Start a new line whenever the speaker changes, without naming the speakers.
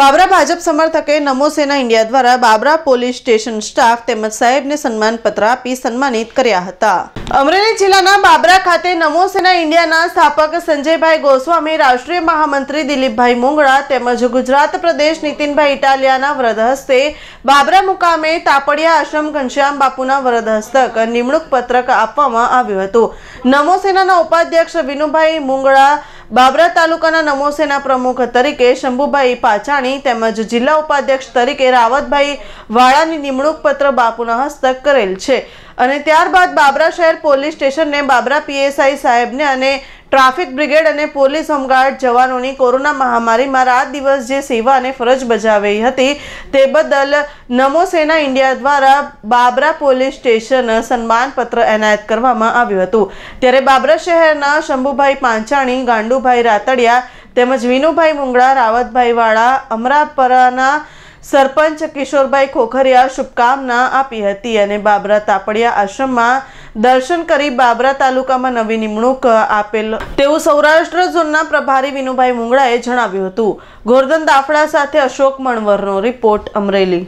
બાબરા ભાજપ સમર્થકે નમો સેના ઇન્ડિયા દ્વારા Babra police station staff તેમજ સાહેબને સન્માનપત્ર આપી સન્માનિત કર્યા હતા અમરેલી જિલ્લાના બાબરા ખાતે નમો સેના ઇન્ડિયાના સ્થાપક સંજયભાઈ ગોસ્વામી રાષ્ટ્રીય મહામંત્રી દિલીપભાઈ મુંગળા તેમજ ગુજરાત પ્રદેશ નીતિનભાઈ ઇટાલિયાના વ્રત હસ્તે બાબરા મુકામે તાપડિયા આશ્રમ ઘનશ્યામ બાપુના વ્રત હસ્તક નિમણૂક પત્રક આપવામાં આવ્યું હતું નમો સેનાના ઉપાધ્યક્ષ વિનુભાઈ મુંગળા બાબરા તાલુકાના નમોસેના પ્રમુખ તરીકે શંભુભાઈ પાચાણી તેમજ જિલ્લા ઉપાધ્યક્ષ તરીકે રાવતભાઈ વાળાની નિમણૂક પત્ર બાપુના હસ્તક કરેલ છે અને ત્યારબાદ બાબરા શહેર પોલીસ સ્ટેશનને બાબરા પીએસઆઈ સાહેબને અને ટ્રાફિક બ્રિગેડ અને પોલીસ હોમગાર્ડ જવાનોની કોરોના મહામારીમાં રાત દિવસ જે સેવા અને ફરજ બજાવી હતી તે બદલ નમો સેના ઇન્ડિયા દ્વારા બાબરા પોલીસ સ્ટેશન સન્માનપત્ર એનાયત કરવામાં આવ્યું હતું ત્યારે બાબરા શહેરના શંભુભાઈ પાંચાણી ગાંડુભાઈ રાતડિયા તેમજ વિનુભાઈ મુંગળા રાવતભાઈ વાળા અમરાપરાના સરપંચ કિશોરભાઈ ખોખરિયા શુભકામના આપી હતી અને બાબરા તાપડિયા આશ્રમમાં દર્શન કરી બાબરા તાલુકામાં નવી નિમણૂક આપેલ તેવું સૌરાષ્ટ્ર ઝોનના પ્રભારી વિનુભાઈ મુંગળાએ જણાવ્યું હતું ગોરધન દાફડા સાથે અશોક મણવરનો રિપોર્ટ અમરેલી